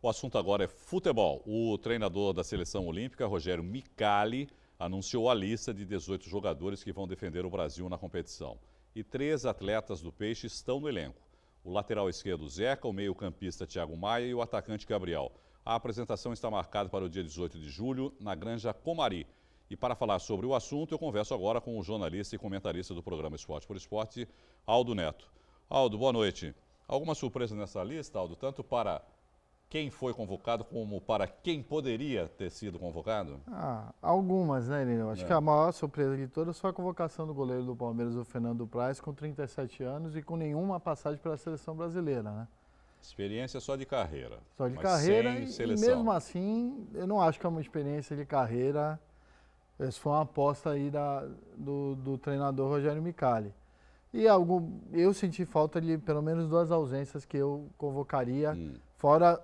O assunto agora é futebol. O treinador da seleção olímpica, Rogério Micali, anunciou a lista de 18 jogadores que vão defender o Brasil na competição. E três atletas do Peixe estão no elenco: o lateral esquerdo Zeca, o meio-campista Thiago Maia e o atacante Gabriel. A apresentação está marcada para o dia 18 de julho, na Granja Comari. E para falar sobre o assunto, eu converso agora com o jornalista e comentarista do programa Esporte por Esporte, Aldo Neto. Aldo, boa noite. Alguma surpresa nessa lista, Aldo, tanto para quem foi convocado como para quem poderia ter sido convocado? Ah, algumas, né, Lino? Acho é. que a maior surpresa de todas foi a convocação do goleiro do Palmeiras, o Fernando Praz, com 37 anos e com nenhuma passagem pela seleção brasileira, né? Experiência só de carreira. Só de carreira e, seleção. e mesmo assim, eu não acho que é uma experiência de carreira. Isso foi uma aposta aí da, do, do treinador Rogério Micali. E algum, eu senti falta de pelo menos duas ausências que eu convocaria, hum. fora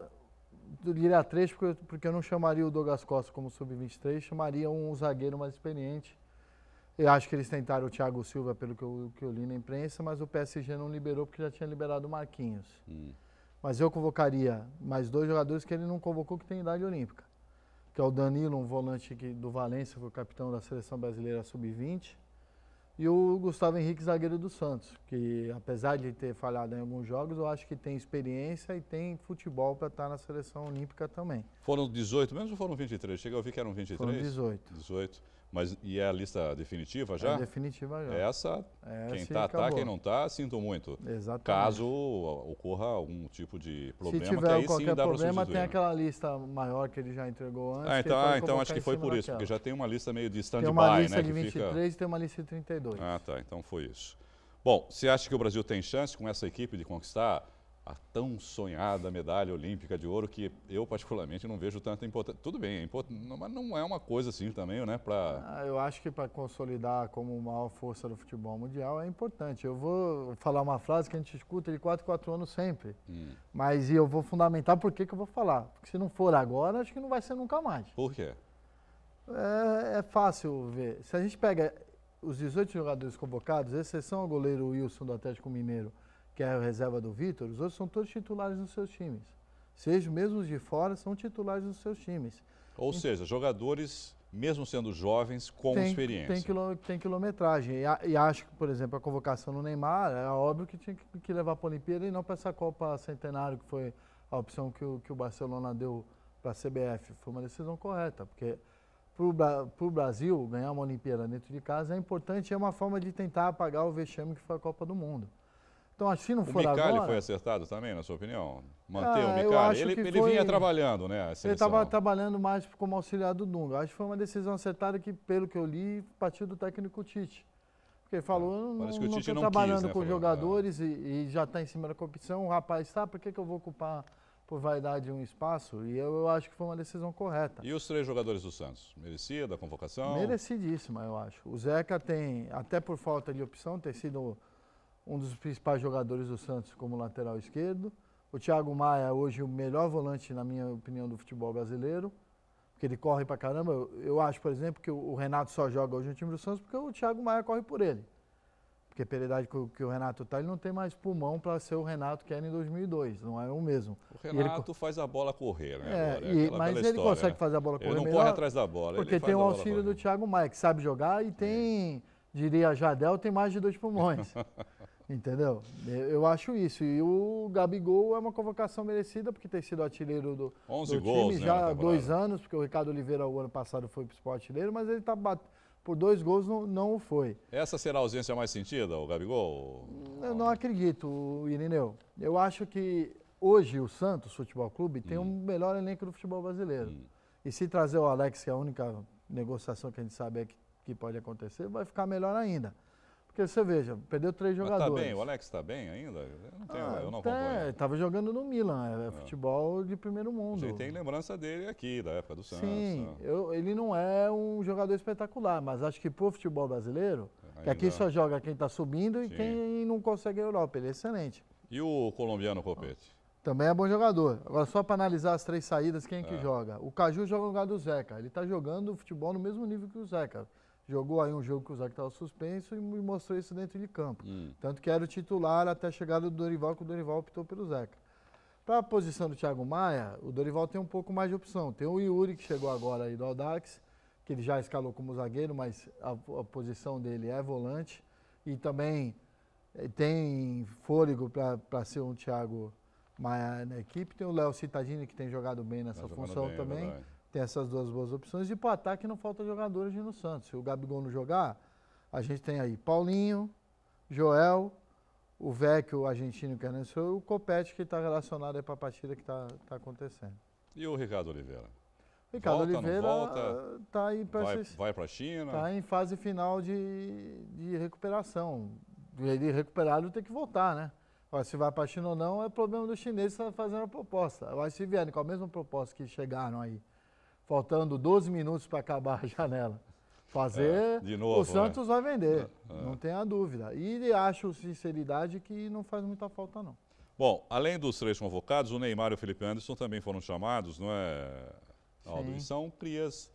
diria três, porque, eu, porque eu não chamaria o Douglas Costa como sub-23, chamaria um zagueiro mais experiente. Eu acho que eles tentaram o Thiago Silva, pelo que eu, que eu li na imprensa, mas o PSG não liberou porque já tinha liberado o Marquinhos. Hum. Mas eu convocaria mais dois jogadores que ele não convocou que tem idade olímpica. Que é o Danilo, um volante que, do Valência, foi o capitão da seleção brasileira sub-20. E o Gustavo Henrique, zagueiro do Santos, que apesar de ter falhado em alguns jogos, eu acho que tem experiência e tem futebol para estar tá na seleção olímpica também. Foram 18 menos ou foram 23? Cheguei a ouvir que eram 23? Foram 18. 18. Mas e é a lista definitiva já? É definitiva já. Essa, Essa é quem está, assim tá, tá quem não está, sinto muito. Exatamente. Caso ocorra algum tipo de problema, que aí sim dá problema, tem né? aquela lista maior que ele já entregou antes. Ah, então, ah, então acho que foi por isso, daquela. porque já tem uma lista meio de stand-by, né? Tem uma lista né, de 23 fica... e tem uma lista de 32. Ah, tá, então foi isso. Bom, você acha que o Brasil tem chance com essa equipe de conquistar a tão sonhada medalha olímpica de ouro que eu particularmente não vejo tanta importância. Tudo bem, é import... mas não é uma coisa assim também, né? Pra... Ah, eu acho que para consolidar como maior força do futebol mundial é importante. Eu vou falar uma frase que a gente escuta de 4 4 anos sempre, hum. mas eu vou fundamentar por que, que eu vou falar. Porque se não for agora, acho que não vai ser nunca mais. Por quê? É, é fácil ver. Se a gente pega os 18 jogadores convocados, exceção ao goleiro Wilson do Atlético Mineiro, que é a reserva do Vitor, os outros são todos titulares dos seus times. Seja mesmo os de fora, são titulares dos seus times. Ou seja, jogadores, mesmo sendo jovens, com tem, experiência. Tem, tem quilometragem. E, a, e, acho que, por exemplo, a convocação no Neymar é óbvio que tinha que, que levar para a Olimpíada e não para essa Copa Centenário, que foi a opção que o, que o Barcelona deu para a CBF. Foi uma decisão correta, porque para o Brasil ganhar uma Olimpíada dentro de casa é importante, é uma forma de tentar apagar o vexame que foi a Copa do Mundo. Então, acho que não for o Micali foi acertado também, na sua opinião? Manter ah, o Micali? Ele, ele foi... vinha trabalhando, né? Ele estava trabalhando mais como auxiliar do Dunga. Acho que foi uma decisão acertada que, pelo que eu li, partiu do técnico Tite. Porque ele falou, ah, não estou trabalhando quis, né, com falou, é. jogadores é. e, e, já está em cima da competição, o rapaz está, por que, que eu vou ocupar por vaidade um espaço? E eu, eu acho que foi uma decisão correta. E os três jogadores do Santos? Merecia a convocação? Merecidíssima, eu acho. O Zeca tem, até por falta de opção, ter sido um dos principais jogadores do Santos como lateral esquerdo. O Thiago Maia, hoje, o melhor volante, na minha opinião, do futebol brasileiro, porque ele corre pra caramba. Eu, acho, por exemplo, que o Renato só joga hoje no time do Santos porque o Thiago Maia corre por ele. Porque pela idade que o, Renato tá, ele não tem mais pulmão para ser o Renato que era em 2002, não é o mesmo. O Renato ele, faz a bola correr, né? É, e, é mas ele história, consegue né? fazer a bola correr. Ele não corre atrás da bola. Porque tem o auxílio do Thiago Maia, que sabe jogar e tem, é. diria Jadel, tem mais de dois pulmões. Entendeu? Eu acho isso. E o Gabigol é uma convocação merecida, porque tem sido artilheiro do, 11 do gols, time né, já há dois anos, porque o Ricardo Oliveira o ano passado foi para o artilheiro, mas ele está por dois gols não, não foi. Essa será a ausência mais sentida, o Gabigol? Eu não acredito, Irineu. Eu acho que hoje o Santos Futebol Clube tem o hum. um melhor elenco do futebol brasileiro. Hum. E se trazer o Alex, que é a única negociação que a gente sabe é que, que pode acontecer, vai ficar melhor ainda. Porque você veja, perdeu três Mas tá jogadores. Está bem, o Alex está bem ainda? Eu não, tenho, ah, eu não tá, Estava jogando no Milan, é, é ah. futebol de primeiro mundo. Você tem lembrança dele aqui, da época do Santos. Sim, né? eu, ele não é um jogador espetacular, mas acho que para o futebol brasileiro, ainda. que aqui só joga quem está subindo Sim. e quem não consegue a Europa, ele é excelente. E o colombiano Copete? Também é bom jogador. Agora, só para analisar as três saídas, quem é que é. joga? O Caju joga no lugar do Zeca. Ele está jogando futebol no mesmo nível que o Zeca jogou aí um jogo que o Zac estava suspenso e mostrou isso dentro de campo. Hum. Tanto que era o titular até a chegada do Dorival, que o Dorival optou pelo Zeca. Para a posição do Thiago Maia, o Dorival tem um pouco mais de opção. Tem o Yuri, que chegou agora aí do Audax, que ele já escalou como zagueiro, mas a, a posição dele é volante. E também eh, tem fôlego para ser um Thiago Maia na equipe. Tem o Léo Citadini, que tem jogado bem nessa tá função bem, é também. É tem essas duas boas opções. E para o ataque não falta jogadores no Santos. Se o Gabigol não jogar, a gente tem aí Paulinho, Joel, o Vecchio argentino que anunciou, é e o Copete que está relacionado aí para a partida que está tá acontecendo. E o Ricardo Oliveira? Ricardo volta, Oliveira está aí para vai, vai para a China. Está em fase final de, de recuperação. Ele recuperado tem que voltar, né? Agora, se vai para a China ou não, é problema do chinês tá fazendo a proposta. Agora, se vierem com a mesma proposta que chegaram aí faltando 12 minutos para acabar a janela. Fazer, é, novo, o né? Santos é. vai vender, é, é, não tenha dúvida. E acho, sinceridade, que não faz muita falta, não. Bom, além dos três convocados, o Neymar e o Felipe Anderson também foram chamados, não é, Aldo? Sim. E são crias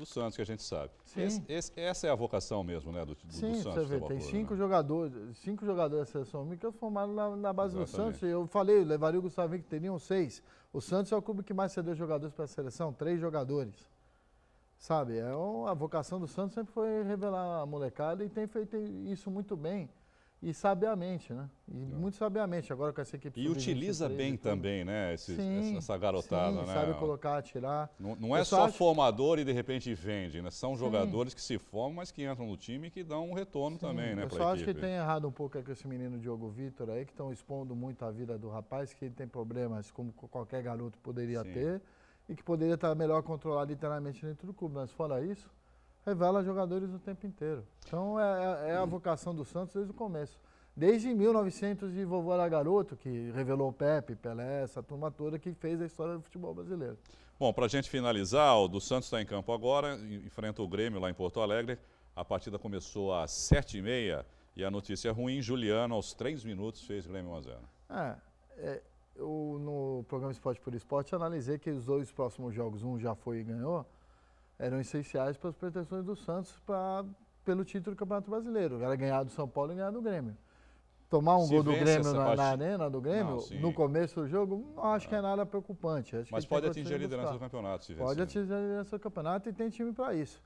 do Santos, que a gente sabe. Esse, esse, essa é a vocação mesmo, né, do, do, Sim, do Santos. Você vê, tem cinco né? jogadores, cinco jogadores da seleção que formaram na, na base Exatamente. do Santos. Eu falei, eu levaria o Gustavo que teriam seis. O Santos é o clube que mais cedeu jogadores para a seleção, três jogadores. Sabe, é, a vocação do Santos sempre foi revelar a molecada e tem feito isso muito bem e sabiamente, né? E tá. muito sabiamente, agora com essa equipe... E utiliza bem também, né? Esse, sim, essa garotada, sim, né? sabe colocar, tirar... Não, não é só acho... formador e de repente vende, né? São jogadores sim. que se formam, mas que entram no time e que dão um retorno também, né? Eu só acho que tem errado um pouco com esse menino Diogo Vitor aí, que estão expondo muito a vida do rapaz, que ele tem problemas como qualquer garoto poderia ter e que poderia estar tá melhor controlado internamente dentro do clube. Mas fora isso revela jogadores o tempo inteiro. Então é, é, é a vocação do Santos desde o começo. Desde 1900 de vovô era garoto, que revelou o Pepe, Pelé, essa turma toda que fez a história do futebol brasileiro. Bom, para a gente finalizar, o do Santos está em campo agora, enfrenta o Grêmio lá em Porto Alegre. A partida começou às 7h30 e a notícia é ruim, Juliano, aos 3 minutos, fez Grêmio 1x0. É, é, eu no programa Esporte por Esporte analisei que os dois próximos jogos, um já foi e ganhou, eram essenciais para as pretensões do Santos pra, pelo título do Campeonato Brasileiro. Era ganhar do São Paulo e ganhar do Grêmio. Tomar um se gol do Grêmio na, na, arena do Grêmio, não, no começo do jogo, não acho que é nada preocupante. Acho Mas pode atingir a liderança buscar. do campeonato, se vencer. Pode atingir a liderança do campeonato e tem time para isso.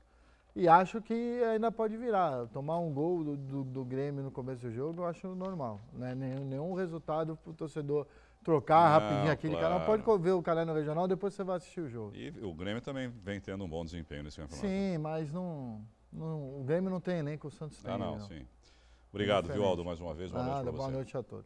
E acho que ainda pode virar. Tomar um gol do, do, do Grêmio no começo do jogo, eu acho normal. Né? Nenhum, nenhum resultado para o torcedor trocar não, rapidinho aquele claro. Pode ver o cara no regional, depois você vai assistir o jogo. E o Grêmio também vem tendo um bom desempenho nesse campeonato. Sim, mas não, não o Grêmio não tem elenco, o Santos ah, tem. Ah, não, não. sim. Obrigado, viu, Aldo, mais uma vez. Boa Nada, noite para você. Boa noite a todos.